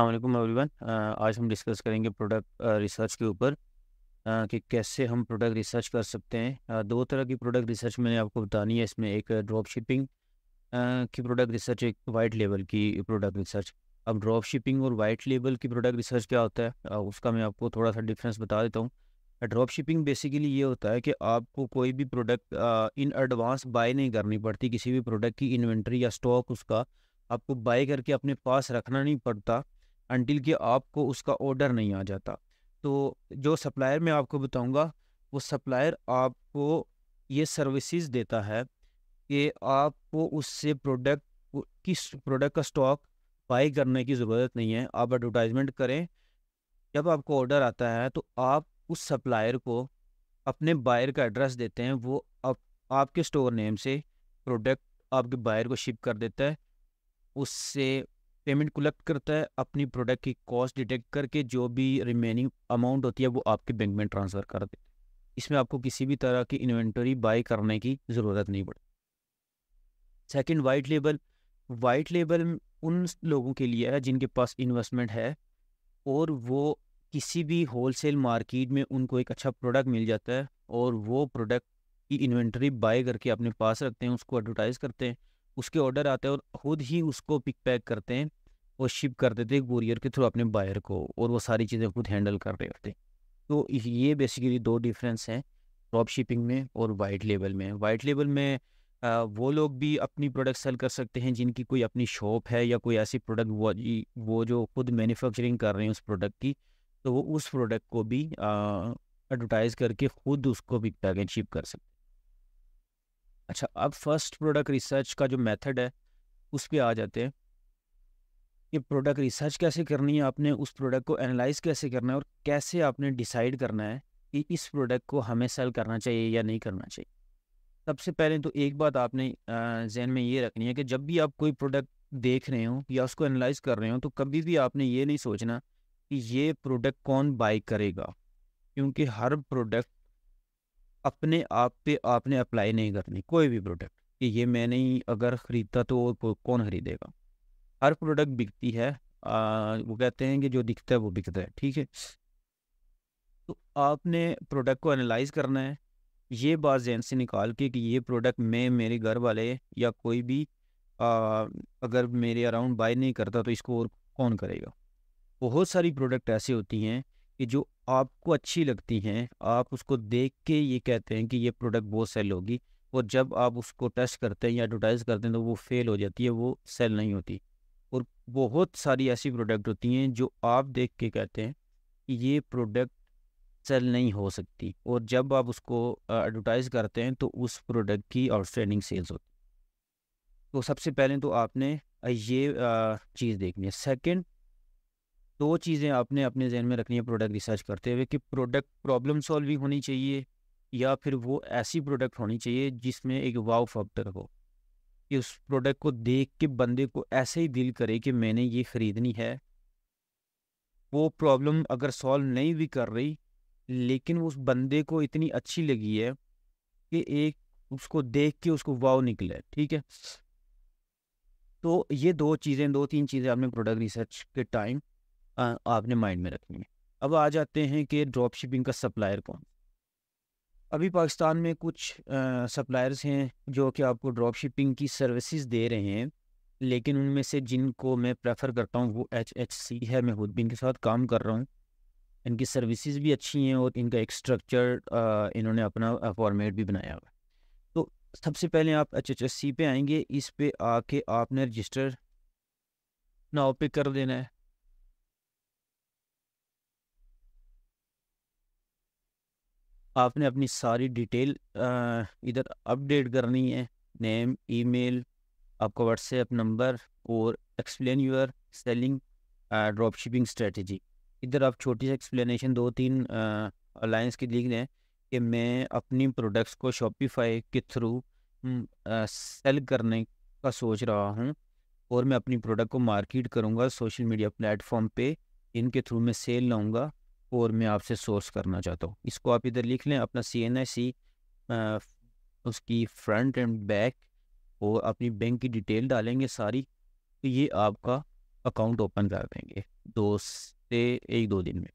अल्लाम एवरीवन आज हम डिस्कस करेंगे प्रोडक्ट रिसर्च के ऊपर कि कैसे हम प्रोडक्ट रिसर्च कर सकते हैं दो तरह की प्रोडक्ट रिसर्च मैंने आपको बतानी है इसमें एक ड्रॉप शिपिंग की प्रोडक्ट रिसर्च एक वाइट लेवल की प्रोडक्ट रिसर्च अब ड्रॉप शिपिंग और वाइट लेवल की प्रोडक्ट रिसर्च क्या होता है उसका मैं आपको थोड़ा सा डिफरेंस बता देता हूँ ड्रॉप शिपिंग बेसिकली ये होता है कि आपको कोई भी प्रोडक्ट इन एडवांस बाय नहीं करनी पड़ती किसी भी प्रोडक्ट की इन्वेंट्री या स्टॉक उसका आपको बाय करके अपने पास रखना नहीं पड़ता अनटिल कि आपको उसका ऑर्डर नहीं आ जाता तो जो सप्लायर मैं आपको बताऊंगा वो सप्लायर आपको ये सर्विसेज देता है कि आपको उससे प्रोडक्ट किस प्रोडक्ट का स्टॉक बाई करने की ज़रूरत नहीं है आप एडवर्टाइजमेंट करें जब आपको ऑर्डर आता है तो आप उस सप्लायर को अपने बायर का एड्रेस देते हैं वो आप, आपके स्टोर नेम से प्रोडक्ट आपके बायर को शिप कर देता है उससे पेमेंट कलेक्ट करता है अपनी प्रोडक्ट की कॉस्ट डिटेक्ट करके जो भी रिमेनिंग अमाउंट होती है वो आपके बैंक में ट्रांसफ़र कर देते इसमें आपको किसी भी तरह की इन्वेंटरी बाई करने की ज़रूरत नहीं पड़ती second white label white label उन लोगों के लिए है जिनके पास इन्वेस्टमेंट है और वो किसी भी होलसेल मार्केट में उनको एक अच्छा प्रोडक्ट मिल जाता है और वो प्रोडक्ट की इन्वेंटरी बाय करके अपने पास रखते हैं उसको एडवर्टाइज़ करते हैं उसके ऑर्डर आते हैं और ख़ुद ही उसको पिक पैक करते हैं वो शिप कर देते कुरियर के थ्रू अपने बायर को और वो सारी चीज़ें खुद हैंडल कर रहे होते तो ये बेसिकली दो डिफरेंस हैं ड्रॉप शिपिंग में और वाइट लेवल में वाइट लेवल में आ, वो लोग भी अपनी प्रोडक्ट सेल कर सकते हैं जिनकी कोई अपनी शॉप है या कोई ऐसी प्रोडक्ट वो वो जो खुद मैन्युफैक्चरिंग कर रहे हैं उस प्रोडक्ट की तो वो उस प्रोडक्ट को भी एडवर्टाइज करके खुद उसको भी पैकेज शिप कर सकते अच्छा अब फर्स्ट प्रोडक्ट रिसर्च का जो मेथड है उस पर आ जाते हैं कि प्रोडक्ट रिसर्च कैसे करनी है आपने उस प्रोडक्ट को एनालाइज कैसे करना है और कैसे आपने डिसाइड करना है कि इस प्रोडक्ट को हमें सेल करना चाहिए या नहीं करना चाहिए सबसे पहले तो एक बात आपने जहन में ये रखनी है कि जब भी आप कोई प्रोडक्ट देख रहे हो या उसको एनालाइज कर रहे हो तो कभी भी आपने ये नहीं सोचना कि ये प्रोडक्ट कौन बाई करेगा क्योंकि हर प्रोडक्ट अपने आप पे आपने अप्लाई नहीं करनी कोई भी प्रोडक्ट कि ये मैंने ही अगर ख़रीदा तो कौन ख़रीदेगा हर प्रोडक्ट बिकती है आ, वो कहते हैं कि जो दिखता है वो बिकता है ठीक है तो आपने प्रोडक्ट को एनालाइज करना है ये बात जहन से निकाल के कि ये प्रोडक्ट मैं मेरे घर वाले या कोई भी आ, अगर मेरे अराउंड बाय नहीं करता तो इसको और कौन करेगा बहुत सारी प्रोडक्ट ऐसे होती हैं कि जो आपको अच्छी लगती हैं आप उसको देख के ये कहते हैं कि ये प्रोडक्ट बहुत सेल होगी और जब आप उसको टेस्ट करते हैं या एडवर्टाइज़ करते हैं तो वो फेल हो जाती है वो सेल नहीं होती और बहुत सारी ऐसी प्रोडक्ट होती हैं जो आप देख के कहते हैं कि ये प्रोडक्ट सेल नहीं हो सकती और जब आप उसको एडवर्टाइज़ करते हैं तो उस प्रोडक्ट की आउटस्टैंडिंग सेल्स होती तो सबसे पहले तो आपने ये चीज़ देखनी है सेकंड दो चीज़ें आपने अपने जहन में रखनी है प्रोडक्ट रिसर्च करते हुए कि प्रोडक्ट प्रॉब्लम सॉल्विंग होनी चाहिए या फिर वो ऐसी प्रोडक्ट होनी चाहिए जिसमें एक वाव फैक्टर हो कि उस प्रोडक्ट को देख के बंदे को ऐसे ही दिल करे कि मैंने ये ख़रीदनी है वो प्रॉब्लम अगर सॉल्व नहीं भी कर रही लेकिन उस बंदे को इतनी अच्छी लगी है कि एक उसको देख के उसको वाव निकले ठीक है तो ये दो चीज़ें दो तीन चीज़ें आपने प्रोडक्ट रिसर्च के टाइम आपने माइंड में रखनी है अब आ जाते हैं कि ड्रॉप शिपिंग का सप्लायर कौन अभी पाकिस्तान में कुछ सप्लायर्स हैं जो कि आपको ड्रॉप शिपिंग की सर्विसेज दे रहे हैं लेकिन उनमें से जिनको मैं प्रेफर करता हूँ वो एच एच सी है मैं खुद भी इनके साथ काम कर रहा हूँ इनकी सर्विसेज भी अच्छी हैं और इनका एक स्ट्रक्चर इन्होंने अपना फॉर्मेट भी बनाया हुआ तो सबसे पहले आप एच एच एस सी पे आएंगे इस पे आके आपने रजिस्टर नाव पे कर देना है आपने अपनी सारी डिटेल इधर अपडेट करनी है नेम ईमेल आपका व्हाट्सएप नंबर और explain your selling drop shipping strategy इधर आप छोटी सी एक्सप्लेनेशन दो तीन अलायंस की लिख लें कि मैं अपनी प्रोडक्ट्स को शॉपिफाई के थ्रू सेल करने का सोच रहा हूँ और मैं अपनी प्रोडक्ट को मार्केट करूँगा सोशल मीडिया प्लेटफॉर्म पे इनके थ्रू मैं सेल लाऊँगा और मैं आपसे सोर्स करना चाहता हूँ इसको आप इधर लिख लें अपना सी एन आई सी उसकी फ्रंट एंड बैक और अपनी बैंक की डिटेल डालेंगे सारी तो ये आपका अकाउंट ओपन कर देंगे दो से एक दो दिन में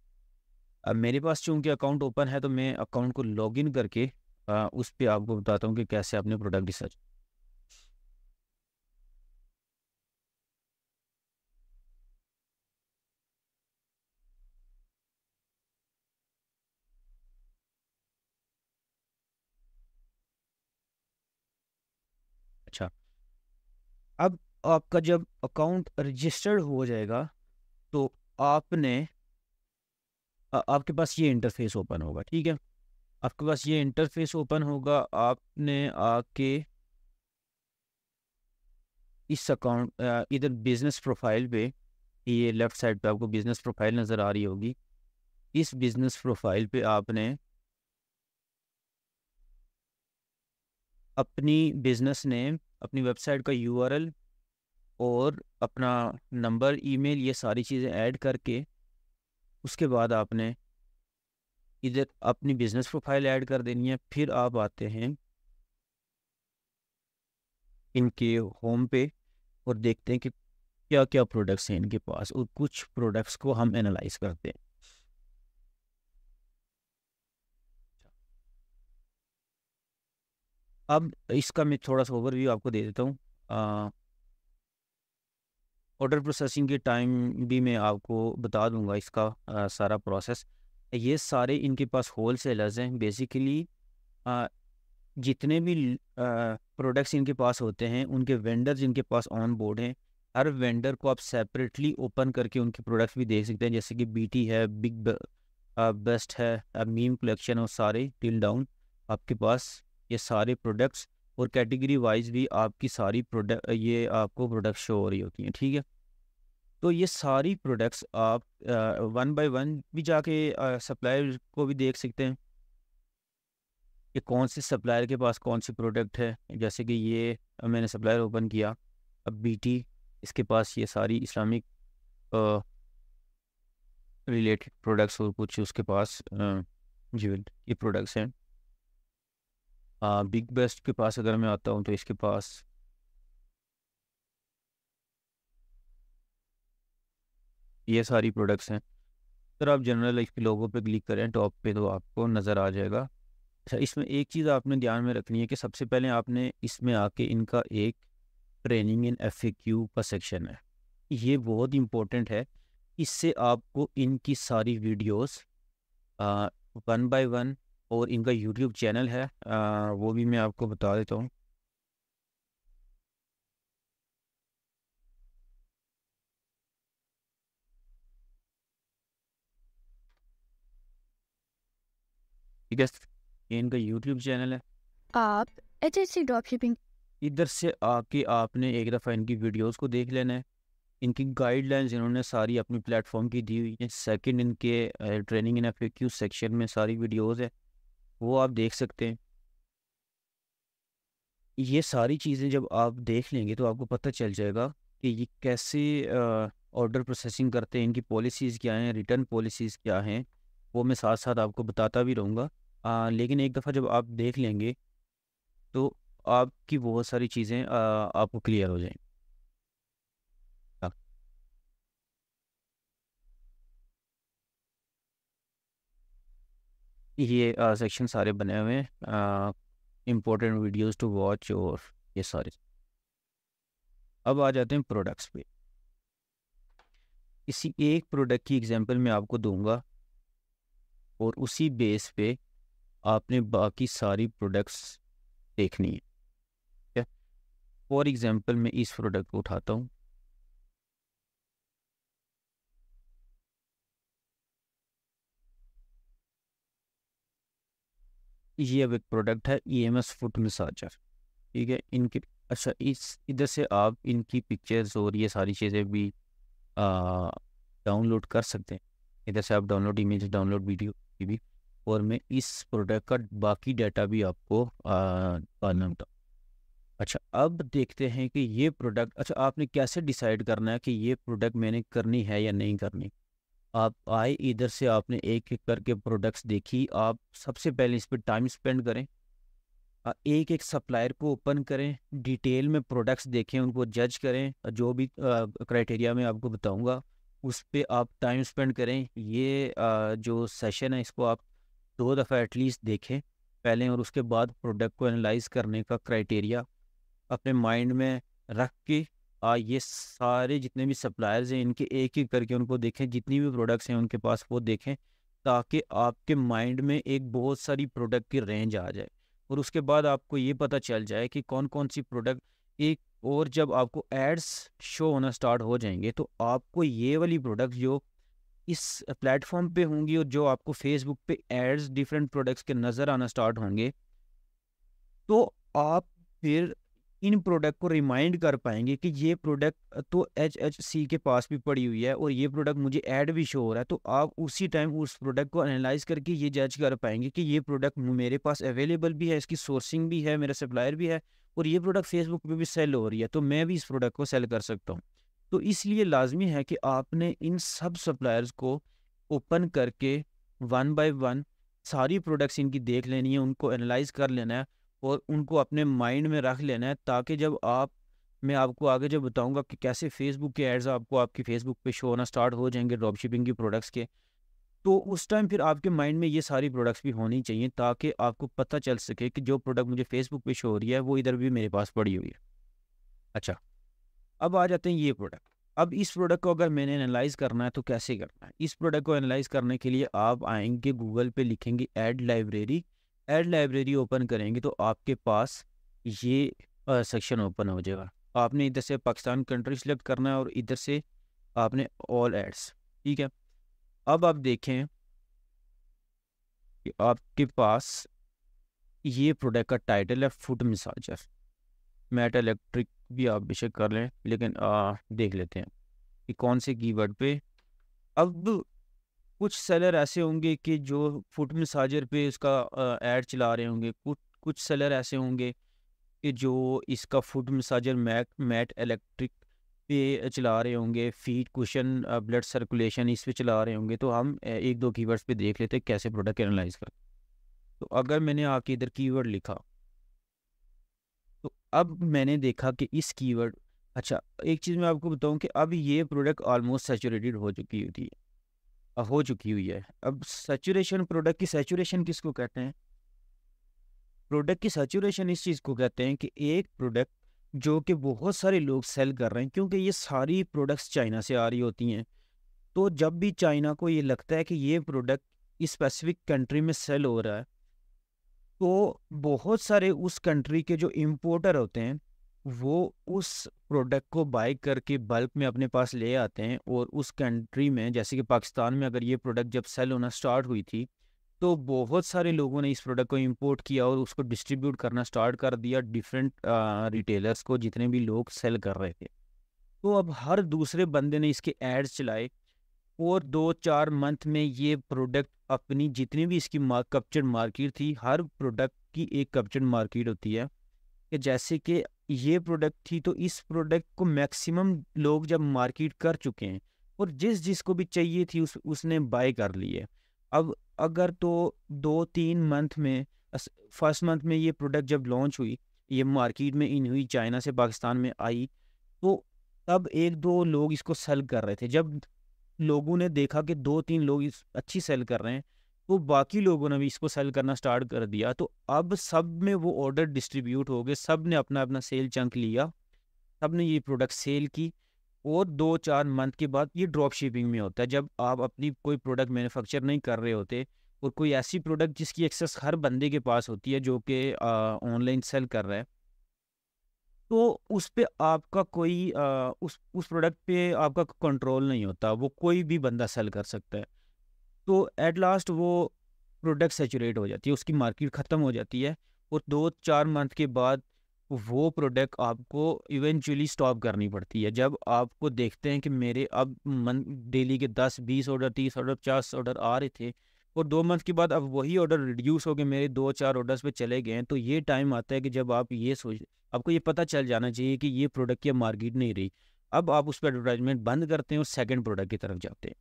अब मेरे पास चूंकि अकाउंट ओपन है तो मैं अकाउंट को लॉगिन करके आ, उस पर आपको बताता हूँ कि कैसे आपने प्रोडक्ट रिसर्च अब आपका जब अकाउंट रजिस्टर्ड हो जाएगा तो आपने आ, आपके पास ये इंटरफेस ओपन होगा ठीक है आपके पास ये इंटरफेस ओपन होगा आपने आके इस अकाउंट इधर बिजनेस प्रोफाइल पे ये लेफ्ट साइड पे आपको बिजनेस प्रोफाइल नज़र आ रही होगी इस बिजनेस प्रोफाइल पे आपने अपनी बिजनेस नेम अपनी वेबसाइट का यूआरएल और अपना नंबर ईमेल ये सारी चीज़ें ऐड करके उसके बाद आपने इधर अपनी बिजनेस प्रोफाइल ऐड कर देनी है फिर आप आते हैं इनके होम पे और देखते हैं कि क्या क्या प्रोडक्ट्स हैं इनके पास और कुछ प्रोडक्ट्स को हम एनालाइज करते हैं अब इसका मैं थोड़ा सा ओवरव्यू आपको दे देता हूँ ऑर्डर प्रोसेसिंग के टाइम भी मैं आपको बता दूंगा इसका आ, सारा प्रोसेस ये सारे इनके पास होल सेलर्स हैं बेसिकली आ, जितने भी प्रोडक्ट्स इनके पास होते हैं उनके वेंडर्स इनके पास ऑन बोर्ड हैं हर वेंडर को आप सेपरेटली ओपन करके उनके प्रोडक्ट्स भी देख सकते हैं जैसे कि बीटी है बिग बेस्ट है मीम कलेक्शन और सारे टिल डाउन आपके पास ये सारे प्रोडक्ट्स और कैटेगरी वाइज भी आपकी सारी प्रोडक्ट ये आपको प्रोडक्ट शो हो रही होती हैं ठीक है तो ये सारी प्रोडक्ट्स आप वन बाय वन भी जाके सप्लायर को भी देख सकते हैं कि कौन से सप्लायर के पास कौन सी प्रोडक्ट है जैसे कि ये मैंने सप्लायर ओपन किया अब बीटी इसके पास ये सारी इस्लामिक रिलेटेड प्रोडक्ट्स और कुछ उसके पास जीवन ये प्रोडक्ट्स हैं हाँ, बिग बेस्ट के पास अगर मैं आता हूँ तो इसके पास ये सारी प्रोडक्ट्स हैं सर आप जनरल इसके लोगों पे क्लिक करें टॉप पे तो आपको नज़र आ जाएगा अच्छा इसमें एक चीज़ आपने ध्यान में रखनी है कि सबसे पहले आपने इसमें आके इनका एक ट्रेनिंग इन एफ का सेक्शन है ये बहुत इम्पोर्टेंट है इससे आपको इनकी सारी वीडियोस वन बाय वन और इनका यूट्यूब चैनल है आ, वो भी मैं आपको बता देता हूँ ठीक है ये इनका यूट्यूब चैनल है आप H H C drop shipping इधर से आके आपने एक दफ़ा इनकी वीडियोस को देख लेना है इनकी गाइडलाइंस इन्होंने सारी अपनी प्लेटफॉर्म की दी हुई है सेकंड इनके ट्रेनिंग इन एफ सेक्शन में सारी वीडियोस है वो आप देख सकते हैं ये सारी चीज़ें जब आप देख लेंगे तो आपको पता चल जाएगा कि ये कैसे ऑर्डर प्रोसेसिंग करते हैं इनकी पॉलिसीज़ क्या हैं रिटर्न पॉलिसीज़ क्या हैं वो मैं साथ साथ आपको बताता भी रहूँगा लेकिन एक दफ़ा जब आप देख लेंगे तो आपकी बहुत सारी चीज़ें आपको क्लियर हो जाएंगी ये सेक्शन सारे बने हुए हैं इम्पोर्टेंट वीडियोस टू वॉच और ये सारे अब आ जाते हैं प्रोडक्ट्स पे इसी एक प्रोडक्ट की एग्जांपल मैं आपको दूंगा और उसी बेस पे आपने बाकी सारी प्रोडक्ट्स देखनी है फॉर एग्ज़ाम्पल मैं इस प्रोडक्ट को उठाता हूँ ये अब एक प्रोडक्ट है E M S foot massager ठीक है इनके अच्छा इस इधर से आप इनकी पिक्चर्स और ये सारी चीज़ें भी डाउनलोड कर सकते हैं इधर से आप डाउनलोड इमेज डाउनलोड वीडियो की भी और मैं इस प्रोडक्ट का बाकी डाटा भी आपको डालना अच्छा अब देखते हैं कि ये प्रोडक्ट अच्छा आपने कैसे डिसाइड करना है कि ये प्रोडक्ट मैंने करनी है या नहीं करनी आप आए इधर से आपने एक एक करके प्रोडक्ट्स देखी आप सबसे पहले इस पर टाइम स्पेंड करें एक एक सप्लायर को ओपन करें डिटेल में प्रोडक्ट्स देखें उनको जज करें जो भी क्राइटेरिया मैं आपको बताऊंगा उस पर आप टाइम स्पेंड करें ये आ, जो सेशन है इसको आप दो दफ़ा एटलीस्ट देखें पहले और उसके बाद प्रोडक्ट को एनालाइज करने का क्राइटेरिया अपने माइंड में रख के आ, ये सारे जितने भी सप्लायर्स हैं इनके एक एक करके उनको देखें जितनी भी प्रोडक्ट्स हैं उनके पास वो देखें ताकि आपके माइंड में एक बहुत सारी प्रोडक्ट की रेंज आ जाए और उसके बाद आपको ये पता चल जाए कि कौन कौन सी प्रोडक्ट एक और जब आपको एड्स शो होना स्टार्ट हो जाएंगे तो आपको ये वाली प्रोडक्ट जो इस प्लेटफॉर्म पे होंगी और जो आपको फेसबुक पे एड्स डिफरेंट प्रोडक्ट्स के नज़र आना स्टार्ट होंगे तो आप फिर इन प्रोडक्ट को रिमाइंड कर पाएंगे कि ये प्रोडक्ट तो एच एच सी के पास भी पड़ी हुई है और ये प्रोडक्ट मुझे ऐड भी शो हो रहा है तो आप उसी टाइम उस प्रोडक्ट को एनालाइज करके ये जज कर पाएंगे कि ये प्रोडक्ट मेरे पास अवेलेबल भी है इसकी सोर्सिंग भी है मेरा सप्लायर भी है और ये प्रोडक्ट फेसबुक पर भी सेल हो रही है तो मैं भी इस प्रोडक्ट को सेल कर सकता हूँ तो इसलिए लाजमी है कि आपने इन सब सप्लायर्स को ओपन करके वन बाय वन सारी प्रोडक्ट्स इनकी देख लेनी है उनको एनालाइज कर लेना है और उनको अपने माइंड में रख लेना है ताकि जब आप मैं आपको आगे जब बताऊंगा कि कैसे फेसबुक के एड्स आपको आपकी फेसबुक पे शो होना स्टार्ट हो जाएंगे ड्रॉप शिपिंग की प्रोडक्ट्स के तो उस टाइम फिर आपके माइंड में ये सारी प्रोडक्ट्स भी होनी चाहिए ताकि आपको पता चल सके कि जो प्रोडक्ट मुझे फेसबुक पे शो हो रही है वो इधर भी मेरे पास पड़ी हुई है अच्छा अब आ जाते हैं ये प्रोडक्ट अब इस प्रोडक्ट को अगर मैंने एनालाइज करना है तो कैसे करना है इस प्रोडक्ट को एनालाइज करने के लिए आप आएंगे गूगल पे लिखेंगे ad library ad library open करेंगे तो आपके पास ये सेक्शन ओपन हो जाएगा आपने इधर से पाकिस्तान कंट्री सेलेक्ट करना है और इधर से आपने ऑल एड्स ठीक है अब आप देखें कि आपके पास ये प्रोडक्ट का टाइटल है फुट मिसाजर मैट इलेक्ट्रिक भी आप बेशक कर लें लेकिन आ, देख लेते हैं कि कौन से कीवर्ड पे अब कुछ सेलर ऐसे होंगे कि जो फुट मसाजर पे उसका ऐड चला रहे होंगे कुछ कुछ सेलर ऐसे होंगे कि जो इसका foot massager mat mat electric पे चला रहे होंगे फीट कुशन ब्लड सर्कुलेशन इस पे चला रहे होंगे तो हम एक दो कीवर्ड्स पे देख लेते हैं कैसे प्रोडक्ट एनालाइज कर तो अगर मैंने आके इधर कीवर्ड लिखा तो अब मैंने देखा कि इस कीवर्ड अच्छा एक चीज़ मैं आपको बताऊं कि अब ये प्रोडक्ट ऑलमोस्ट सेचूरेटेड हो चुकी होती है हो चुकी हुई है अब सेचुरेशन प्रोडक्ट की सेचुरेशन किसको कहते हैं प्रोडक्ट की सेचुरेशन इस चीज़ को कहते हैं कि एक प्रोडक्ट जो कि बहुत सारे लोग सेल कर रहे हैं क्योंकि ये सारी प्रोडक्ट्स चाइना से आ रही होती हैं तो जब भी चाइना को ये लगता है कि ये प्रोडक्ट इस स्पेसिफिक कंट्री में सेल हो रहा है तो बहुत सारे उस कंट्री के जो इम्पोर्टर होते हैं वो उस प्रोडक्ट को बाई करके बल्क में अपने पास ले आते हैं और उस कंट्री में जैसे कि पाकिस्तान में अगर ये प्रोडक्ट जब सेल होना स्टार्ट हुई थी तो बहुत सारे लोगों ने इस प्रोडक्ट को इंपोर्ट किया और उसको डिस्ट्रीब्यूट करना स्टार्ट कर दिया डिफरेंट रिटेलर्स को जितने भी लोग सेल कर रहे थे तो अब हर दूसरे बंदे ने इसके एड्स चलाए और दो चार मंथ में ये प्रोडक्ट अपनी जितनी भी इसकी कप्चर मार्केट थी हर प्रोडक्ट की एक कप्चर मार्केट होती है कि जैसे कि ये प्रोडक्ट थी तो इस प्रोडक्ट को मैक्सिमम लोग जब मार्केट कर चुके हैं और जिस जिसको भी चाहिए थी उस उसने बाय कर लिए अब अगर तो दो तीन मंथ में फर्स्ट मंथ में ये प्रोडक्ट जब लॉन्च हुई ये मार्केट में इन हुई चाइना से पाकिस्तान में आई तो तब एक दो लोग इसको सेल कर रहे थे जब लोगों ने देखा कि दो तीन लोग इस अच्छी सेल कर रहे हैं वो बाकी लोगों ने भी इसको सेल करना स्टार्ट कर दिया तो अब सब में वो ऑर्डर डिस्ट्रीब्यूट हो गए सब ने अपना अपना सेल चंक लिया सब ने ये प्रोडक्ट सेल की और दो चार मंथ के बाद ये ड्रॉप शिपिंग में होता है जब आप अपनी कोई प्रोडक्ट मैन्युफैक्चर नहीं कर रहे होते और कोई ऐसी प्रोडक्ट जिसकी एक्सेस हर बंदे के पास होती है जो कि ऑनलाइन सेल कर रहा है तो उस पर आपका कोई आ, उस उस प्रोडक्ट पे आपका कंट्रोल नहीं होता वो कोई भी बंदा सेल कर सकता है तो एट लास्ट वो प्रोडक्ट सेचूरेट हो जाती है उसकी मार्केट ख़त्म हो जाती है और दो चार मंथ के बाद वो प्रोडक्ट आपको इवेंचुअली स्टॉप करनी पड़ती है जब आपको देखते हैं कि मेरे अब मन डेली के दस बीस ऑर्डर तीस ऑर्डर पचास ऑर्डर आ रहे थे और दो मंथ के बाद अब वही ऑर्डर रिड्यूस हो गए मेरे दो चार ऑर्डर्स पे चले गए हैं तो ये टाइम आता है कि जब आप ये सोच आपको ये पता चल जाना चाहिए कि ये प्रोडक्ट की मार्केट नहीं रही अब आप उस पर एडवर्टाइजमेंट बंद करते हैं और सेकेंड प्रोडक्ट की तरफ जाते हैं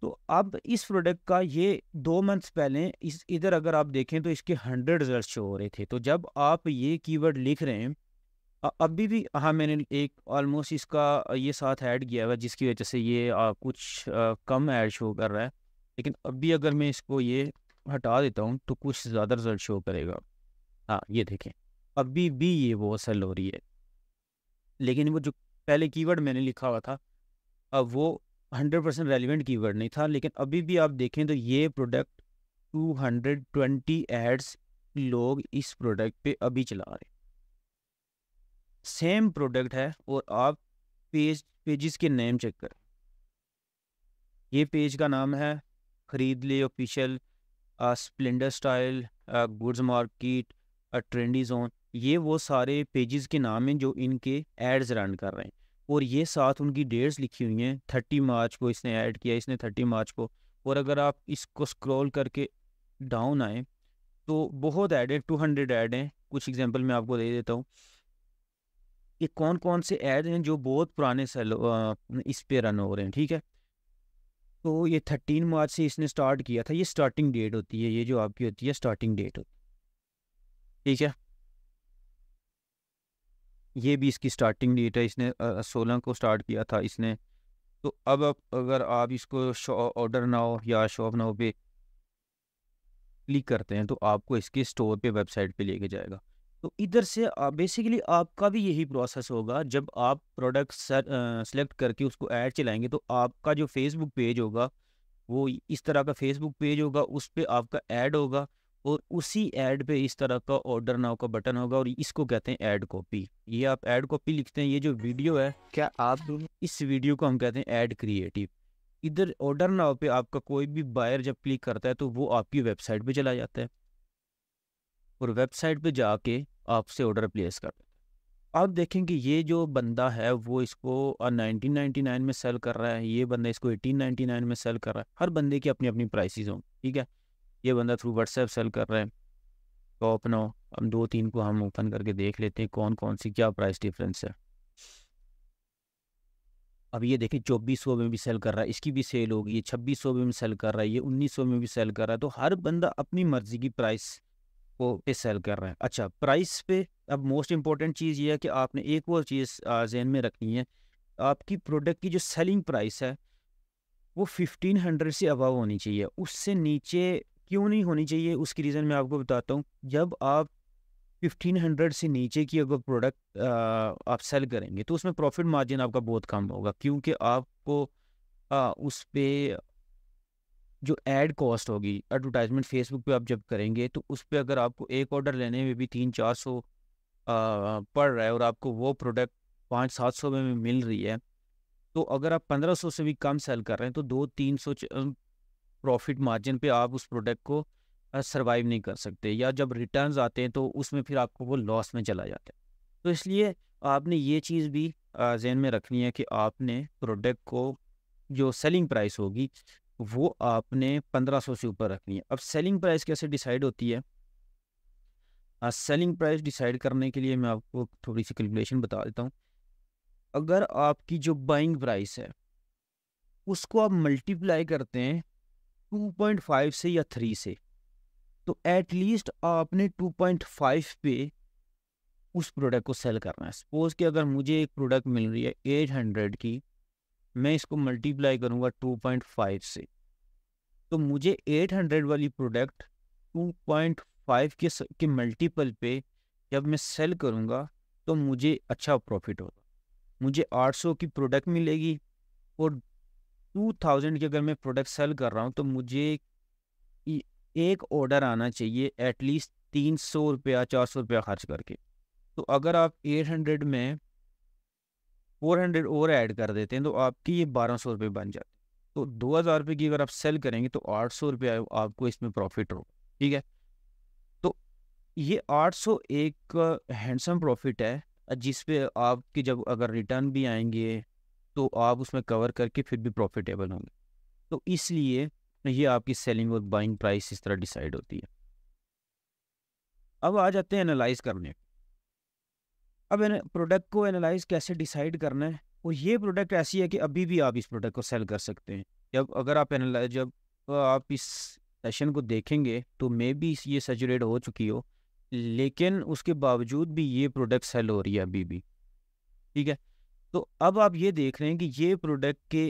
तो अब इस प्रोडक्ट का ये दो मंथ्स पहले इस इधर अगर आप देखें तो इसके हंड्रेड रिजल्ट शो हो रहे थे तो जब आप ये कीवर्ड लिख रहे हैं अभी भी हाँ मैंने एक ऑलमोस्ट इसका ये साथ ऐड किया हुआ जिसकी वजह से ये आ, कुछ आ, कम ऐड शो कर रहा है लेकिन अभी अगर मैं इसको ये हटा देता हूँ तो कुछ ज़्यादा रिजल्ट शो करेगा हाँ ये देखें अभी भी ये वो असल हो रही है लेकिन वो जो पहले कीवर्ड मैंने लिखा हुआ था अब वो हंड्रेड परसेंट रेलिवेंट कीवर्ड नहीं था लेकिन अभी भी आप देखें तो ये product two hundred twenty ads लोग इस प्रोडक्ट पे अभी चला रहे सेम प्रोडक्ट है और आप पेज पेजेस के नेम चेक कर ये पेज का नाम है खरीद ले official splendour style goods market trendy zone ये वो सारे पेजेस के नाम हैं जो इनके एड्स रन कर रहे हैं और ये साथ उनकी डेट्स लिखी हुई हैं थर्टी मार्च को इसने ऐड किया इसने थर्टी मार्च को और अगर आप इसको स्क्रॉल करके डाउन आए तो बहुत ऐड हैं टू हंड्रेड ऐड हैं कुछ एग्जाम्पल मैं आपको दे देता हूँ ये कौन कौन से ऐड हैं जो बहुत पुराने सेलो इस पे रन हो रहे हैं ठीक है तो ये थर्टीन मार्च से इसने स्टार्ट किया था ये स्टार्टिंग डेट होती है ये जो आपकी होती है स्टार्टिंग डेट होती है ठीक है ये भी इसकी स्टार्टिंग डेट है इसने सोलह को स्टार्ट किया था इसने तो अब आप अगर आप इसको ऑर्डर नाव या शॉप नाव पे क्लिक करते हैं तो आपको इसके स्टोर पे वेबसाइट पे लेके जाएगा तो इधर से बेसिकली आपका भी यही प्रोसेस होगा जब आप प्रोडक्ट सेलेक्ट करके उसको ऐड चलाएंगे तो आपका जो फेसबुक पेज होगा वो इस तरह का फेसबुक पेज होगा उस पर आपका ऐड होगा और उसी ऐड पे इस तरह का ऑर्डर नाउ का बटन होगा और इसको कहते हैं ऐड कॉपी ये आप ऐड कॉपी लिखते हैं ये जो वीडियो है क्या आप इस वीडियो को हम कहते हैं ऐड क्रिएटिव इधर ऑर्डर नाउ पे आपका कोई भी बायर जब क्लिक करता है तो वो आपकी वेबसाइट पे चला जाता है और वेबसाइट पे जाके आपसे ऑर्डर प्लेस कर है आप देखेंगे ये जो बंदा है वो इसको नाइनटीन में सेल कर रहा है ये बंदा इसको एटीन में सेल कर रहा है हर बंदे की अपनी अपनी प्राइसिस होंगी ठीक है ये बंदा थ्रू व्हाट्सएप सेल कर रहा है तो अपना हम दो तीन को हम ओपन करके देख लेते हैं कौन कौन सी क्या प्राइस डिफरेंस है अब ये देखिए चौबीस सौ में भी सेल कर रहा है इसकी भी सेल होगी ये छब्बीस सौ में भी सेल कर रहा है ये उन्नीस सौ में भी सेल कर रहा है तो हर बंदा अपनी मर्जी की प्राइस को पे सेल कर रहा है अच्छा प्राइस पे अब मोस्ट इम्पॉर्टेंट चीज़ ये है कि आपने एक वो चीज़ जहन में रखनी है आपकी प्रोडक्ट की जो सेलिंग प्राइस है वो फिफ्टीन हंड्रेड से अबव होनी चाहिए उससे नीचे क्यों नहीं होनी चाहिए उसकी रीज़न मैं आपको बताता हूँ जब आप 1500 से नीचे की अगर प्रोडक्ट आप सेल करेंगे तो उसमें प्रॉफिट मार्जिन आपका बहुत कम होगा क्योंकि आपको आ, उस पर जो एड कॉस्ट होगी एडवर्टाइजमेंट फेसबुक पे आप जब करेंगे तो उस पर अगर आपको एक ऑर्डर लेने में भी तीन चार सौ पड़ रहा है और आपको वो प्रोडक्ट पाँच सात सौ में मिल रही है तो अगर आप पंद्रह सौ से भी कम सेल कर रहे हैं तो दो तीन सौ प्रॉफिट मार्जिन पे आप उस प्रोडक्ट को सर्वाइव नहीं कर सकते या जब रिटर्न आते हैं तो उसमें फिर आपको वो लॉस में चला जाता है तो इसलिए आपने ये चीज़ भी जहन में रखनी है कि आपने प्रोडक्ट को जो सेलिंग प्राइस होगी वो आपने पंद्रह सौ से ऊपर रखनी है अब सेलिंग प्राइस कैसे डिसाइड होती है सेलिंग प्राइस डिसाइड करने के लिए मैं आपको थोड़ी सी कैलकुलेशन बता देता हूँ अगर आपकी जो बाइंग प्राइस है उसको आप मल्टीप्लाई करते हैं 2.5 से या 3 से तो एटलीस्ट आपने 2.5 पे उस प्रोडक्ट को सेल करना है सपोज कि अगर मुझे एक प्रोडक्ट मिल रही है 800 की मैं इसको मल्टीप्लाई करूँगा 2.5 से तो मुझे 800 वाली प्रोडक्ट 2.5 के के मल्टीपल पे जब मैं सेल करूँगा तो मुझे अच्छा प्रॉफिट होगा मुझे 800 की प्रोडक्ट मिलेगी और टू थाउजेंड की अगर मैं प्रोडक्ट सेल कर रहा हूँ तो मुझे एक ऑर्डर आना चाहिए एटलीस्ट तीन सौ रुपया चार सौ रुपया खर्च करके तो अगर आप एट हंड्रेड में फोर हंड्रेड और ऐड कर देते हैं तो आपकी ये बारह सौ रुपये बन जाते तो दो हज़ार रुपये की अगर आप सेल करेंगे तो आठ सौ रुपये आपको इसमें प्रॉफिट हो ठीक है तो ये आठ सौ एक हैंडसम प्रॉफिट है जिसपे आपके जब अगर रिटर्न भी आएंगे तो आप उसमें कवर करके फिर भी प्रॉफिटेबल होंगे तो इसलिए ये आपकी सेलिंग और बाइंग प्राइस इस तरह डिसाइड होती है अब आ जाते हैं एनालाइज करने अब प्रोडक्ट को एनालाइज कैसे डिसाइड करना है और ये प्रोडक्ट ऐसी है कि अभी भी आप इस प्रोडक्ट को सेल कर सकते हैं जब अगर आप एनालाइज जब आप इस सेशन को देखेंगे तो मे भी ये सेचुरेट हो चुकी हो लेकिन उसके बावजूद भी ये प्रोडक्ट सेल हो रही है अभी भी ठीक है तो अब आप ये देख रहे हैं कि ये प्रोडक्ट के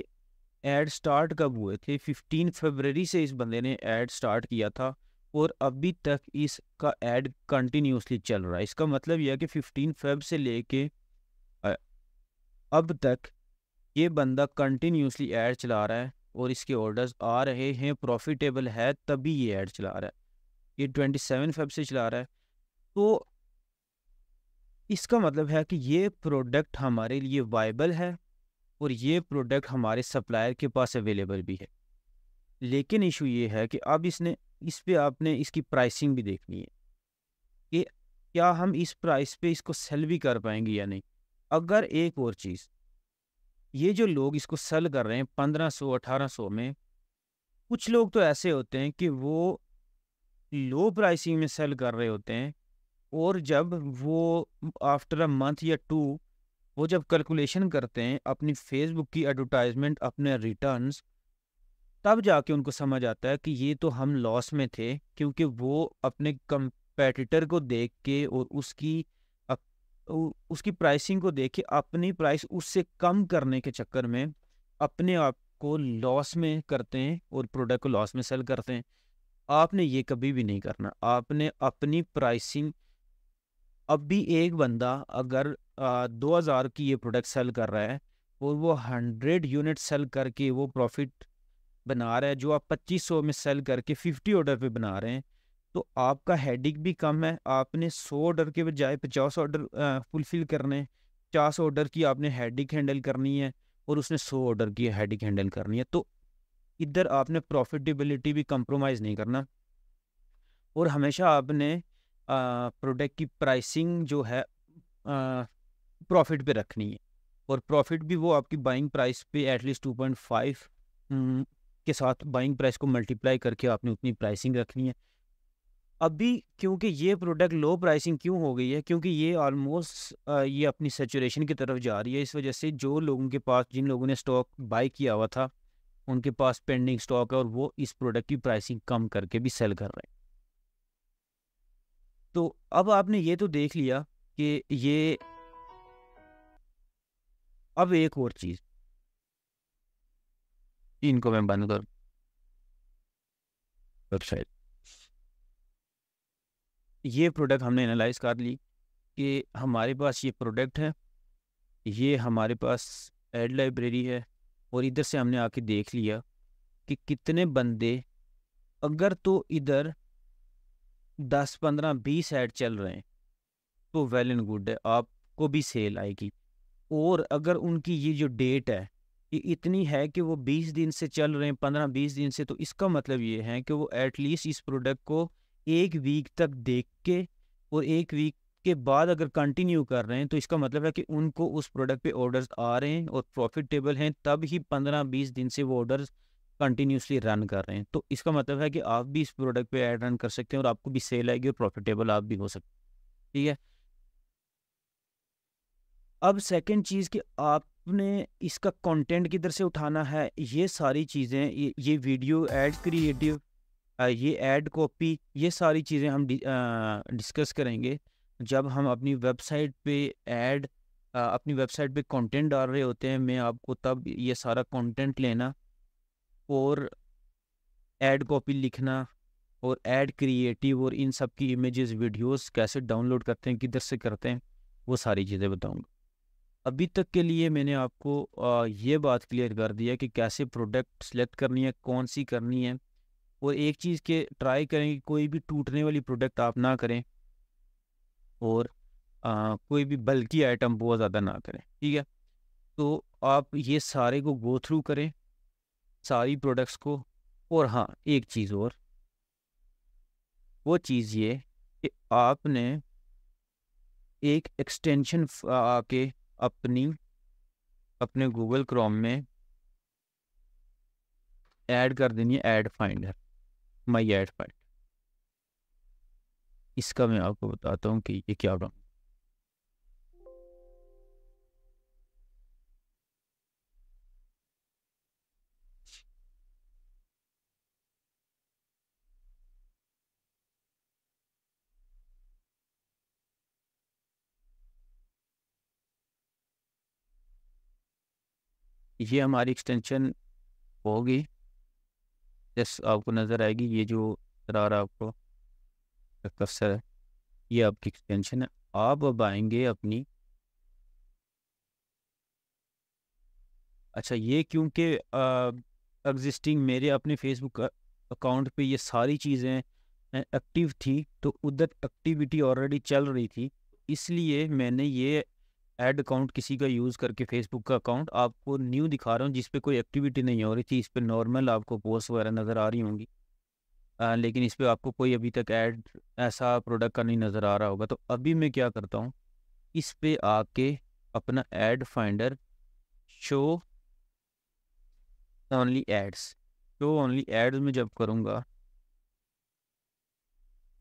एड स्टार्ट कब हुए थे 15 फरवरी से इस बंदे ने एड स्टार्ट किया था और अभी तक इसका एड कंटिन्यूसली चल रहा है इसका मतलब यह है कि 15 फेब से लेके अब तक ये बंदा कंटिन्यूसली एड चला रहा है और इसके ऑर्डर्स आ रहे हैं प्रॉफिटेबल है तभी ये ऐड चला रहा है ये 27 फेब से चला रहा है तो इसका मतलब है कि ये प्रोडक्ट हमारे लिए वाइबल है और ये प्रोडक्ट हमारे सप्लायर के पास अवेलेबल भी है लेकिन इशू ये है कि अब इसने इस पर आपने इसकी प्राइसिंग भी देखनी है कि क्या हम इस प्राइस पे इसको सेल भी कर पाएंगे या नहीं अगर एक और चीज़ ये जो लोग इसको सेल कर रहे हैं पंद्रह सौ अठारह सौ में कुछ लोग तो ऐसे होते हैं कि वो लो प्राइसिंग में सेल कर रहे होते हैं और जब वो आफ्टर अ मंथ या टू वो जब कैलकुलेशन करते हैं अपनी फेसबुक की एडवर्टाइजमेंट अपने रिटर्न्स तब जाके उनको समझ आता है कि ये तो हम लॉस में थे क्योंकि वो अपने कंपेटिटर को देख के और उसकी उसकी प्राइसिंग को देख के अपनी प्राइस उससे कम करने के चक्कर में अपने आप को लॉस में करते हैं और प्रोडक्ट को लॉस में सेल करते हैं आपने ये कभी भी नहीं करना आपने अपनी प्राइसिंग अब भी एक बंदा अगर दो हज़ार की ये प्रोडक्ट सेल कर रहा है और वो हंड्रेड यूनिट सेल करके वो प्रॉफिट बना रहा है जो आप पच्चीस सौ में सेल करके फिफ्टी ऑर्डर पे बना रहे हैं तो आपका हेडिक भी कम है आपने सौ ऑर्डर के बजाय पचास ऑर्डर फुलफिल करने पचास ऑर्डर की आपने हेडिक हैंडल करनी है और उसने सौ ऑर्डर की हेडिक हैंडल करनी है तो इधर आपने प्रॉफिटेबिलिटी भी कंप्रोमाइज़ नहीं करना और हमेशा आपने प्रोडक्ट की प्राइसिंग जो है प्रॉफिट पे रखनी है और प्रॉफिट भी वो आपकी बाइंग प्राइस पे एटलीस्ट टू पॉइंट फाइव के साथ बाइंग प्राइस को मल्टीप्लाई करके आपने उतनी प्राइसिंग रखनी है अभी क्योंकि ये प्रोडक्ट लो प्राइसिंग क्यों हो गई है क्योंकि ये ऑलमोस्ट ये अपनी सेचुरेशन की तरफ जा रही है इस वजह से जो लोगों के पास जिन लोगों ने स्टॉक बाई किया हुआ था उनके पास पेंडिंग स्टॉक है और वो इस प्रोडक्ट की प्राइसिंग कम करके भी सेल कर रहे हैं तो अब आपने ये तो देख लिया कि ये अब एक और चीज इनको मैं बंद कर वेबसाइट ये प्रोडक्ट हमने एनालाइज कर ली कि हमारे पास ये प्रोडक्ट है ये हमारे पास एड लाइब्रेरी है और इधर से हमने आके देख लिया कि कितने बंदे अगर तो इधर दस पंद्रह बीस ऐड चल रहे हैं तो वेल एंड गुड है आपको भी सेल आएगी और अगर उनकी ये जो डेट है ये इतनी है कि वो बीस दिन से चल रहे हैं पंद्रह बीस दिन से तो इसका मतलब ये है कि वो एटलीस्ट इस प्रोडक्ट को एक वीक तक देख के और एक वीक के बाद अगर कंटिन्यू कर रहे हैं तो इसका मतलब है कि उनको उस प्रोडक्ट पे ऑर्डर्स आ रहे हैं और प्रॉफिटेबल हैं तब ही पंद्रह बीस दिन से वो ऑर्डर्स कंटिन्यूसली रन कर रहे हैं तो इसका मतलब है कि आप भी इस प्रोडक्ट पे ऐड रन कर सकते हैं और आपको भी सेल आएगी और प्रॉफिटेबल आप भी हो सकते हैं ठीक है अब सेकंड चीज़ कि आपने इसका कंटेंट किधर से उठाना है ये सारी चीज़ें ये, ये वीडियो एड क्रिएटिव ये एड कॉपी ये सारी चीज़ें हम डि, आ, डिस्कस करेंगे जब हम अपनी वेबसाइट पे एड अपनी वेबसाइट पे कंटेंट डाल रहे होते हैं मैं आपको तब ये सारा कंटेंट लेना और एड कॉपी लिखना और एड क्रिएटिव और इन सब की इमेजेस वीडियोस कैसे डाउनलोड करते हैं किधर से करते हैं वो सारी चीज़ें बताऊंगा अभी तक के लिए मैंने आपको ये बात क्लियर कर दी है कि कैसे प्रोडक्ट सेलेक्ट करनी है कौन सी करनी है और एक चीज़ के ट्राई करें कि कोई भी टूटने वाली प्रोडक्ट आप ना करें और आ, कोई भी बल्कि आइटम बहुत ज़्यादा ना करें ठीक है तो आप ये सारे को गो थ्रू करें सारी प्रोडक्ट्स को और हाँ एक चीज़ और वो चीज़ ये कि आपने एक एक्सटेंशन आके अपनी अपने गूगल क्रोम में ऐड कर देनी है ad finder my ad find इसका मैं आपको बताता हूँ कि ये क्या बना ये हमारी एक्सटेंशन होगी जिस आपको नज़र आएगी ये जो रहा आपको कसर है ये आपकी एक्सटेंशन है आप अब आएंगे अपनी अच्छा ये क्योंकि एग्जिस्टिंग मेरे अपने फेसबुक अकाउंट पे ये सारी चीज़ें एक्टिव थी तो उधर एक्टिविटी ऑलरेडी चल रही थी इसलिए मैंने ये एड अकाउंट किसी का यूज़ करके फेसबुक का अकाउंट आपको न्यू दिखा रहा हूँ जिस पर कोई एक्टिविटी नहीं हो रही थी इस पर नॉर्मल आपको पोस्ट वगैरह नज़र आ रही होंगी आ, लेकिन इस पर आपको कोई अभी तक ऐड ऐसा प्रोडक्ट का नहीं नज़र आ रहा होगा तो अभी मैं क्या करता हूँ इस पर आके अपना ad finder show only ads show only ads में जब करूँगा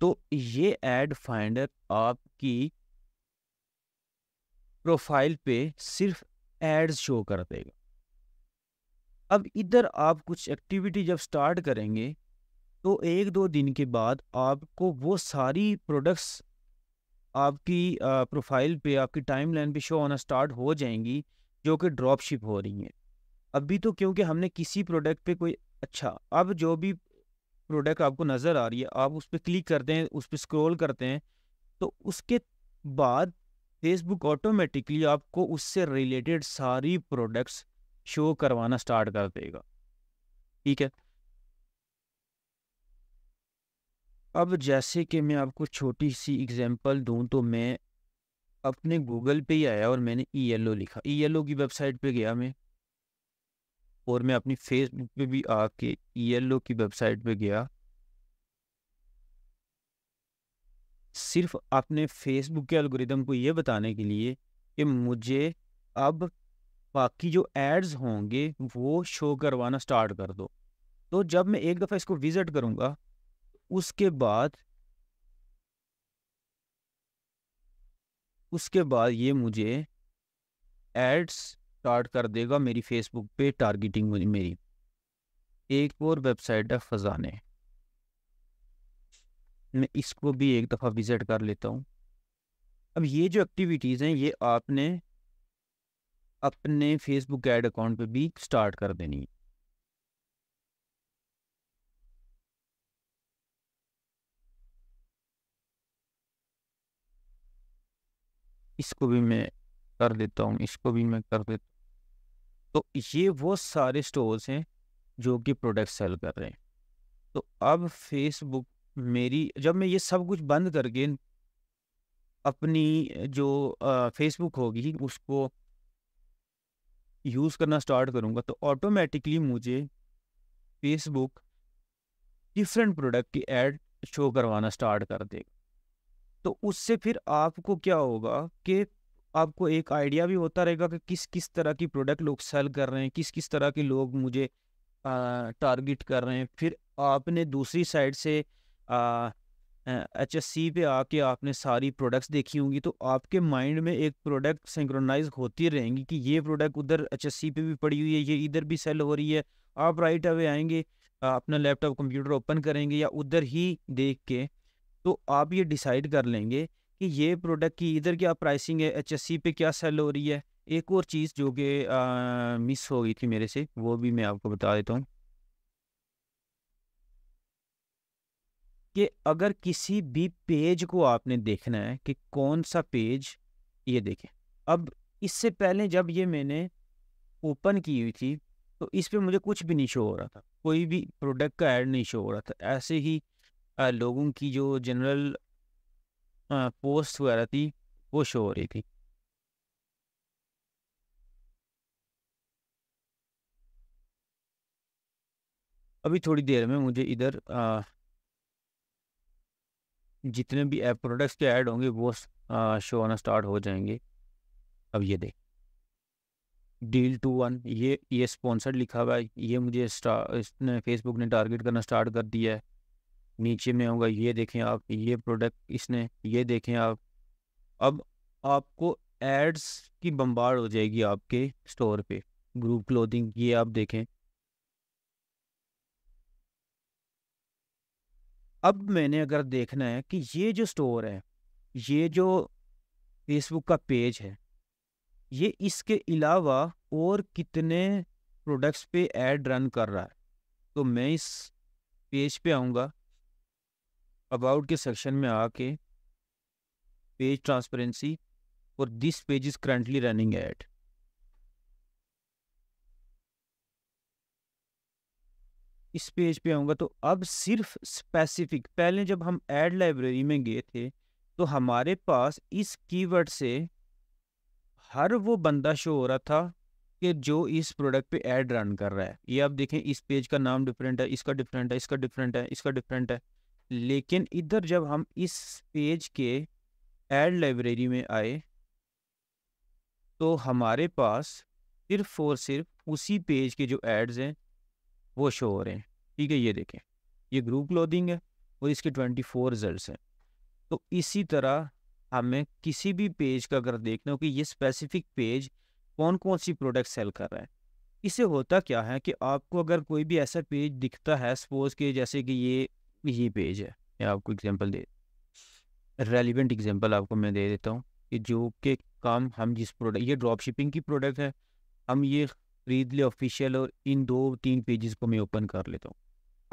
तो ये एड फाइंडर आपकी प्रोफाइल पे सिर्फ एड्स शो कर देगा अब इधर आप कुछ एक्टिविटी जब स्टार्ट करेंगे तो एक दो दिन के बाद आपको वो सारी प्रोडक्ट्स आपकी प्रोफाइल पे आपकी टाइमलाइन पे शो होना स्टार्ट हो जाएंगी जो कि ड्रॉप शिप हो रही हैं अभी तो क्योंकि हमने किसी प्रोडक्ट पे कोई अच्छा अब जो भी प्रोडक्ट आपको नज़र आ रही है आप उस पर क्लिक करते हैं उस पर स्क्रॉल करते हैं तो उसके बाद फेसबुक ऑटोमेटिकली आपको उससे रिलेटेड सारी प्रोडक्ट्स शो करवाना स्टार्ट कर देगा ठीक है अब जैसे कि मैं आपको छोटी सी एग्जांपल दूं तो मैं अपने गूगल पे ही आया और मैंने ई एल ओ लिखा ई एल ओ की वेबसाइट पे गया मैं और मैं अपनी फेसबुक पे भी आके ई एल ओ की वेबसाइट पे गया सिर्फ अपने फेसबुक के अलगोरिदम को ये बताने के लिए कि मुझे अब बाकी जो एड्स होंगे वो शो करवाना स्टार्ट कर दो तो जब मैं एक दफ़ा इसको विज़िट करूँगा उसके बाद उसके बाद ये मुझे एड्स स्टार्ट कर देगा मेरी फेसबुक पे टारगेटिंग मेरी एक और वेबसाइट है फ़जाने मैं इसको भी एक दफ़ा विज़िट कर लेता हूँ अब ये जो एक्टिविटीज़ हैं ये आपने अपने फेसबुक एड अकाउंट पे भी स्टार्ट कर देनी है इसको भी मैं कर देता हूँ इसको भी मैं कर देता हूँ तो ये वो सारे स्टोर्स हैं जो कि प्रोडक्ट सेल कर रहे हैं तो अब फेसबुक मेरी जब मैं ये सब कुछ बंद करके अपनी जो फेसबुक होगी उसको यूज़ करना स्टार्ट करूँगा तो ऑटोमेटिकली मुझे फेसबुक डिफरेंट प्रोडक्ट की एड शो करवाना स्टार्ट कर देगा तो उससे फिर आपको क्या होगा कि आपको एक आइडिया भी होता रहेगा कि किस किस तरह की प्रोडक्ट लोग सेल कर रहे हैं किस किस तरह के लोग मुझे टारगेट कर रहे हैं फिर आपने दूसरी साइड से एच एस सी पे आके आपने सारी प्रोडक्ट्स देखी होंगी तो आपके माइंड में एक प्रोडक्ट सिंक्रोनाइज होती रहेंगी कि ये प्रोडक्ट उधर एच एस सी पे भी पड़ी हुई है ये इधर भी सेल हो रही है आप राइट अवे आएंगे अपना लैपटॉप कंप्यूटर ओपन करेंगे या उधर ही देख के तो आप ये डिसाइड कर लेंगे कि ये प्रोडक्ट की इधर क्या प्राइसिंग है एच एस सी पे क्या सेल हो रही है एक और चीज़ जो कि मिस हो गई थी मेरे से वो भी मैं आपको बता देता हूँ कि अगर किसी भी पेज को आपने देखना है कि कौन सा पेज ये देखें अब इससे पहले जब ये मैंने ओपन की हुई थी तो इस पर मुझे कुछ भी नहीं शो हो रहा था कोई भी प्रोडक्ट का ऐड नहीं शो हो रहा था ऐसे ही आ, लोगों की जो जनरल पोस्ट वगैरह थी वो शो हो रही थी अभी थोड़ी देर में मुझे इधर जितने भी ऐप प्रोडक्ट्स के ऐड होंगे वो शो होना स्टार्ट हो जाएंगे अब ये देख डील टू वन ये ये स्पॉन्सर्ड लिखा हुआ है ये मुझे इसने फेसबुक ने टारगेट करना स्टार्ट कर दिया है नीचे में होगा ये देखें आप ये प्रोडक्ट इसने ये देखें आप अब आपको एड्स की बम्बार हो जाएगी आपके स्टोर पे ग्रुप क्लोथिंग ये आप देखें अब मैंने अगर देखना है कि ये जो स्टोर है ये जो फेसबुक का पेज है ये इसके अलावा और कितने प्रोडक्ट्स पे ऐड रन कर रहा है तो मैं इस पेज पे आऊँगा अबाउट के सेक्शन में आके पेज ट्रांसपेरेंसी और this page is currently running ad इस पेज पे आऊँगा तो अब सिर्फ स्पेसिफिक पहले जब हम एड लाइब्रेरी में गए थे तो हमारे पास इस कीवर्ड से हर वो बंदा शो हो रहा था कि जो इस प्रोडक्ट पे ऐड रन कर रहा है ये आप देखें इस पेज का नाम डिफरेंट है इसका डिफरेंट है इसका डिफरेंट है इसका डिफरेंट है लेकिन इधर जब हम इस पेज के एड लाइब्रेरी में आए तो हमारे पास सिर्फ और सिर्फ उसी पेज के जो एड्स हैं वो शो हो रहे हैं ठीक है ये देखें ये ग्रुप क्लोदिंग है और इसके ट्वेंटी फोर रिजल्ट हैं तो इसी तरह हमें किसी भी पेज का अगर देखना हो कि ये स्पेसिफिक पेज कौन कौन सी प्रोडक्ट सेल कर रहा है इसे होता क्या है कि आपको अगर कोई भी ऐसा पेज दिखता है सपोज के जैसे कि ये ये पेज है मैं आपको एग्जांपल दे रेलिवेंट एग्जांपल आपको मैं दे देता हूँ कि जो के काम हम जिस प्रोडक्ट ये ड्रॉप शिपिंग की प्रोडक्ट है हम ये खरीद ले ऑफिशियल और इन दो तीन पेजेस को मैं ओपन कर लेता हूँ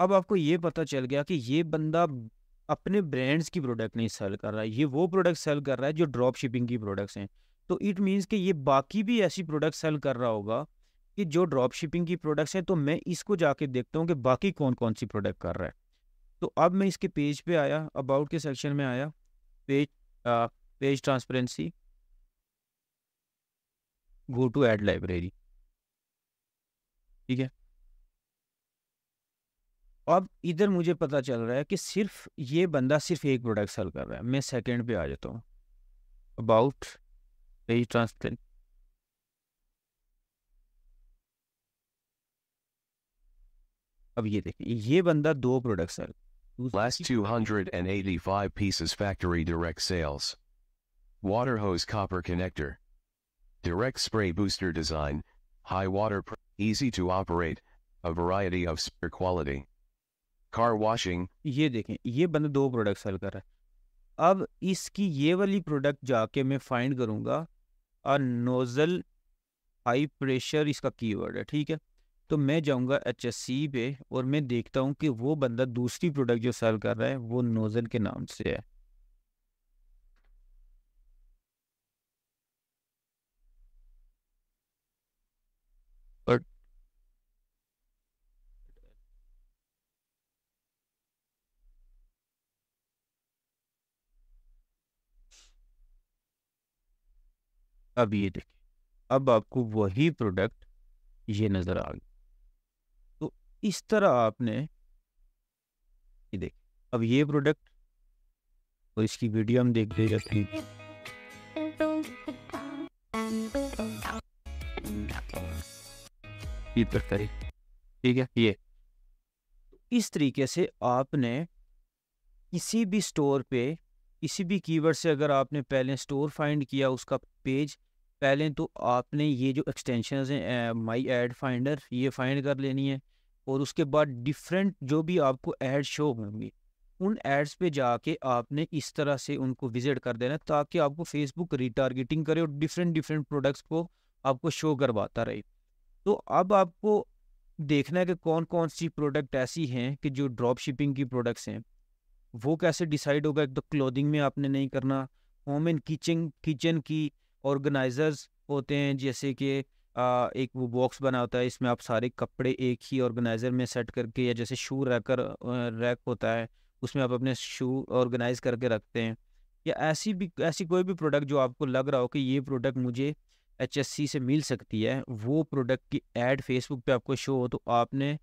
अब आपको ये पता चल गया कि ये बंदा अपने ब्रांड्स की प्रोडक्ट नहीं सेल कर रहा है ये वो प्रोडक्ट सेल कर रहा है जो ड्रॉप शिपिंग की प्रोडक्ट्स हैं तो इट मीन्स कि ये बाकी भी ऐसी प्रोडक्ट सेल कर रहा होगा कि जो ड्रॉप शिपिंग की प्रोडक्ट्स हैं तो मैं इसको जाके देखता हूँ कि बाकी कौन कौन सी प्रोडक्ट कर रहा है तो अब मैं इसके पेज पे आया अबाउट के सेक्शन में आया पेज आ, page transparency go to ad library ठीक है अब इधर मुझे पता चल रहा है कि सिर्फ ये बंदा सिर्फ एक प्रोडक्ट सेल कर रहा है मैं सेकंड पे आ जाता हूँ अबाउट पेज ट्रांसफर अब ये देखें ये बंदा दो product sale last two hundred and eighty five pieces factory direct sales water hose copper connector direct spray booster design high water easy to operate, a variety of spare quality. Car washing. ये देखें ये बंद दो product cell कर रहा है अब इसकी ये वाली प्रोडक्ट जाके मैं फाइंड करूँगा और नोज़ल हाई प्रेशर इसका कीवर्ड है ठीक है तो मैं जाऊँगा एच एस सी पे और मैं देखता हूँ कि वो बंदा दूसरी प्रोडक्ट जो सेल कर रहा है वो नोज़ल के नाम से है अब ये देखिए अब आपको वही प्रोडक्ट ये नज़र आ गया तो इस तरह आपने ये देख अब ये प्रोडक्ट और इसकी वीडियो हम देख दे जाते हैं ठीक है ये इस तरीके से आपने किसी भी स्टोर पे किसी भी कीवर्ड से अगर आपने पहले स्टोर फाइंड किया उसका पेज पहले तो आपने ये जो एक्सटेंशन हैं माई एड फाइंडर ये फाइंड कर लेनी है और उसके बाद डिफरेंट जो भी आपको एड शो होंगे उन एड्स पे जाके आपने इस तरह से उनको विजिट कर देना ताकि आपको फेसबुक रिटारगेटिंग करे और डिफरेंट डिफरेंट प्रोडक्ट्स को आपको शो करवाता रहे तो अब आपको देखना है कि कौन कौन सी प्रोडक्ट ऐसी हैं कि जो ड्रॉप शिपिंग की प्रोडक्ट्स हैं वो कैसे डिसाइड होगा एक तो क्लोदिंग में आपने नहीं करना होम एंड किचन किचन की ऑर्गेनाइजर्स होते हैं जैसे कि एक वो बॉक्स बना होता है इसमें आप सारे कपड़े एक ही ऑर्गेनाइज़र में सेट करके या जैसे शू रैकर रैक होता है उसमें आप अपने शू ऑर्गेनाइज करके रखते हैं या ऐसी भी ऐसी कोई भी प्रोडक्ट जो आपको लग रहा हो कि ये प्रोडक्ट मुझे एच से मिल सकती है वो प्रोडक्ट की एड फेसबुक पे आपको शो हो तो आपने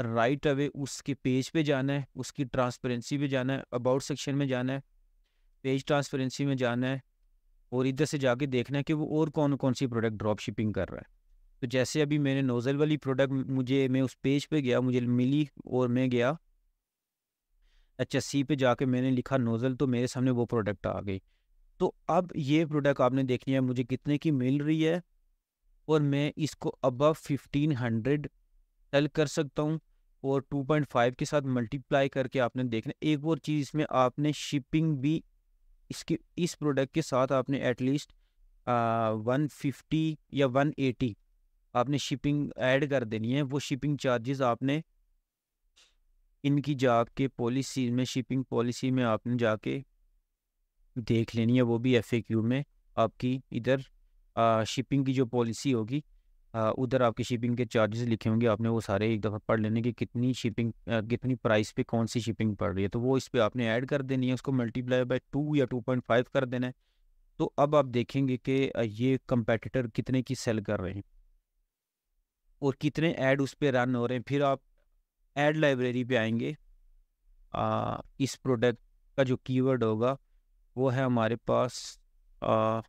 राइट अवे उसके पेज पे जाना है उसकी ट्रांसपेरेंसी पे जाना है अबाउट सेक्शन में जाना है पेज ट्रांसपेरेंसी में जाना है और इधर से जाके देखना है कि वो और कौन कौन सी प्रोडक्ट ड्रॉप शिपिंग कर रहा है तो जैसे अभी मैंने नोज़ल वाली प्रोडक्ट मुझे मैं उस पेज पे गया मुझे मिली और मैं गया एच एस सी पे जाके मैंने लिखा नोज़ल तो मेरे सामने वो प्रोडक्ट आ गई तो अब ये प्रोडक्ट आपने देखनी है मुझे कितने की मिल रही है और मैं इसको अबव फिफ्टीन हंड्रेड एल कर सकता हूँ और 2.5 के साथ मल्टीप्लाई करके आपने देखना एक और चीज़ इसमें आपने शिपिंग भी इसके इस प्रोडक्ट के साथ आपने एटलीस्ट वन फिफ्टी या वन एटी आपने शिपिंग ऐड कर देनी है वो शिपिंग चार्जेस आपने इनकी जाके पॉलिसी में शिपिंग पॉलिसी में आपने जाके देख लेनी है वो भी एफ में आपकी इधर शिपिंग की जो पॉलिसी होगी उधर आपकी शिपिंग के चार्जेस लिखे होंगे आपने वो सारे एक दफ़ा पढ़ लेने कि कितनी शिपिंग कितनी प्राइस पे कौन सी शिपिंग पड़ रही है तो वो इस पर आपने ऐड कर देनी है उसको मल्टीप्लाई बाय टू या टू पॉइंट फाइव कर देना है तो अब आप देखेंगे कि ये कंपेटिटर कितने की सेल कर रहे हैं और कितने ऐड उस पर रन हो रहे हैं फिर आप ऐड लाइब्रेरी पर आएंगे आ, इस प्रोडक्ट का जो कीवर्ड होगा वो है हमारे पास आ,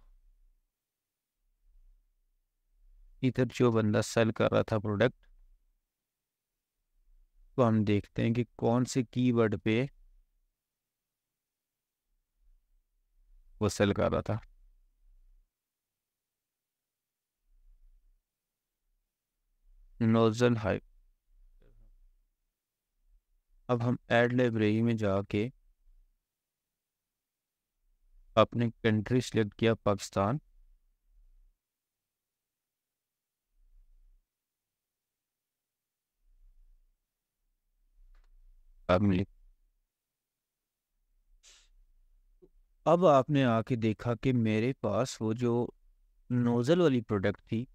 इधर जो बंदा सेल कर रहा था प्रोडक्ट तो हम देखते हैं कि कौन से कीवर्ड पे वो सेल कर रहा था नोजल हाइप अब हम एड लाइब्रेरी में जाके अपने कंट्री सेलेक्ट किया पाकिस्तान अब आपने आके देखा कि मेरे पास वो जो नोज़ल वाली प्रोडक्ट थी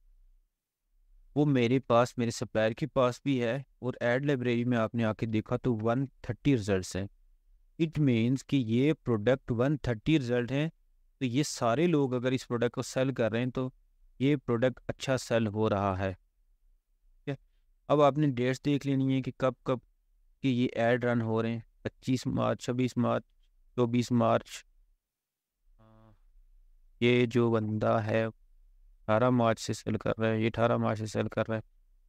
वो मेरे पास मेरे सप्लायर के पास भी है और एड लाइब्रेरी में आपने आके देखा तो 130 थर्टी रिजल्ट हैं इट मीन्स कि ये प्रोडक्ट 130 थर्टी रिजल्ट हैं तो ये सारे लोग अगर इस प्रोडक्ट को सेल कर रहे हैं तो ये प्रोडक्ट अच्छा सेल हो रहा है ठीक है अब आपने डेट्स देख लेनी है कि कब कब कि ये एड रन हो रहे हैं पच्चीस मार्च छब्बीस मार्च चौबीस मार्च ये जो बंदा है अठारह मार्च से सेल कर रहा है ये अठारह मार्च से सेल कर रहा है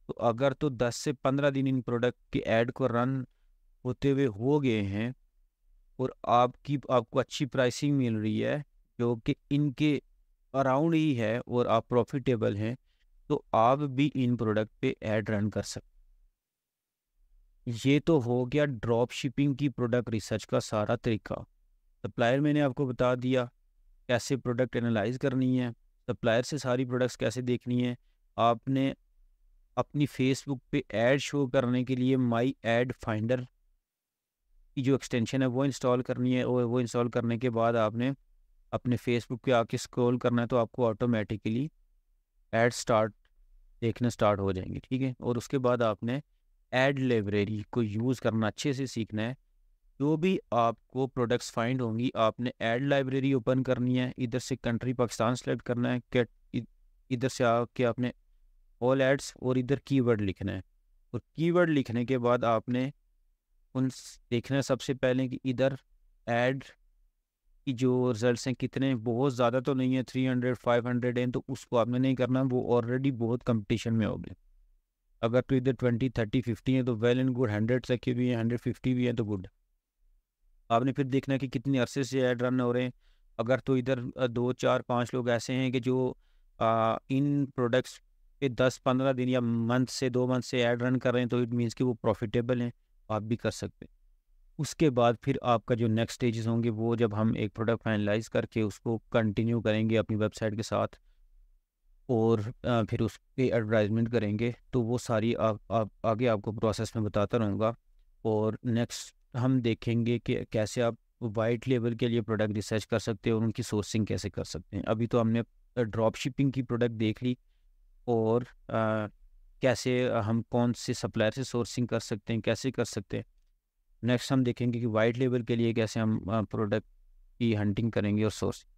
तो अगर तो दस से पंद्रह दिन इन प्रोडक्ट के एड को रन होते हुए हो गए हैं और आपकी आपको अच्छी प्राइसिंग मिल रही है जो कि इनके अराउंड ही है और आप प्रॉफिटेबल हैं तो आप भी इन प्रोडक्ट पे ऐड रन कर सकते ये तो हो गया ड्रॉप शिपिंग की प्रोडक्ट रिसर्च का सारा तरीका सप्लायर मैंने आपको बता दिया कैसे प्रोडक्ट एनालाइज करनी है सप्लायर से सारी प्रोडक्ट्स कैसे देखनी है आपने अपनी फेसबुक पे एड शो करने के लिए माई एड फाइंडर की जो एक्सटेंशन है वो इंस्टॉल करनी है और वो इंस्टॉल करने के बाद आपने अपने फेसबुक पे आके स्क्रॉल करना है तो आपको ऑटोमेटिकली एड स्टार्ट देखना स्टार्ट हो जाएंगे ठीक है और उसके बाद आपने एड लाइब्रेरी को यूज़ करना अच्छे से सीखना है जो भी आपको प्रोडक्ट्स फाइंड होंगी आपने एड लाइब्रेरी ओपन करनी है इधर से कंट्री पाकिस्तान सेलेक्ट करना है कैट इधर से आके आपने ऑल एड्स और इधर कीवर्ड लिखना है और कीवर्ड लिखने के बाद आपने उन देखना है सबसे पहले कि इधर एड की जो रिजल्ट्स हैं कितने बहुत ज़्यादा तो नहीं है थ्री हंड्रेड फाइव हंड्रेड हैं तो उसको आपने नहीं करना वो ऑलरेडी बहुत कंपटीशन में हो गए अगर तो इधर ट्वेंटी थर्टी फिफ्टी है तो वेल एंड गुड हंड्रेड रखे भी हैं हंड्रेड फिफ्टी भी हैं तो गुड आपने फिर देखना कि कितने अरसे से ऐड रन हो रहे हैं अगर तो इधर दो चार पाँच लोग ऐसे हैं कि जो आ, इन प्रोडक्ट्स पे दस पंद्रह दिन या मंथ से दो मंथ से ऐड रन कर रहे हैं तो इट मीन्स कि वो प्रॉफिटेबल हैं आप भी कर सकते हैं उसके बाद फिर आपका जो नेक्स्ट स्टेजेस होंगे वो जब हम एक प्रोडक्ट फाइनलाइज करके उसको कंटिन्यू करेंगे अपनी वेबसाइट के साथ और फिर उस पर एडवर्टाइजमेंट करेंगे तो वो सारी आ, आ, आगे आपको प्रोसेस में बताता रहूँगा और नेक्स्ट हम देखेंगे कि कैसे आप वाइट लेवल के लिए प्रोडक्ट रिसर्च कर सकते हैं और उनकी सोर्सिंग कैसे कर सकते हैं अभी तो हमने ड्रॉप शिपिंग की प्रोडक्ट देख ली और आ, कैसे हम कौन से सप्लायर से सोर्सिंग कर सकते हैं कैसे कर सकते हैं नेक्स्ट हम देखेंगे कि वाइट लेवल के लिए कैसे हम प्रोडक्ट की हंटिंग करेंगे और सोर्स